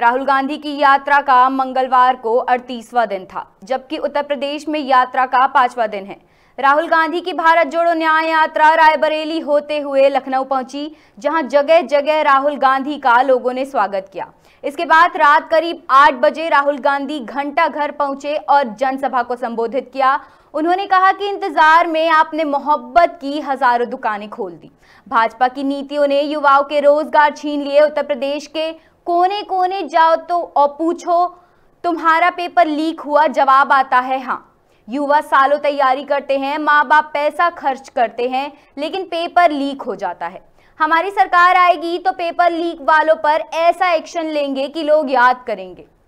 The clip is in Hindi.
राहुल गांधी की यात्रा का मंगलवार को 38वां दिन था जबकि उत्तर प्रदेश में यात्रा का पांचवा दिन है राहुल गांधी की भारत जोड़ो न्याय यात्रा रायबरेली होते हुए लखनऊ पहुंची जहां जगह जगह राहुल गांधी का लोगों ने स्वागत किया इसके बाद रात करीब आठ बजे राहुल गांधी घंटा घर पहुंचे और जनसभा को संबोधित किया उन्होंने कहा कि इंतजार में आपने मोहब्बत की हजारों दुकानें खोल दी भाजपा की नीतियों ने युवाओं के रोजगार छीन लिए उत्तर प्रदेश के कोने कोने जाओ तो और पूछो तुम्हारा पेपर लीक हुआ जवाब आता है हाँ युवा सालों तैयारी करते हैं माँ बाप पैसा खर्च करते हैं लेकिन पेपर लीक हो जाता है हमारी सरकार आएगी तो पेपर लीक वालों पर ऐसा एक्शन लेंगे कि लोग याद करेंगे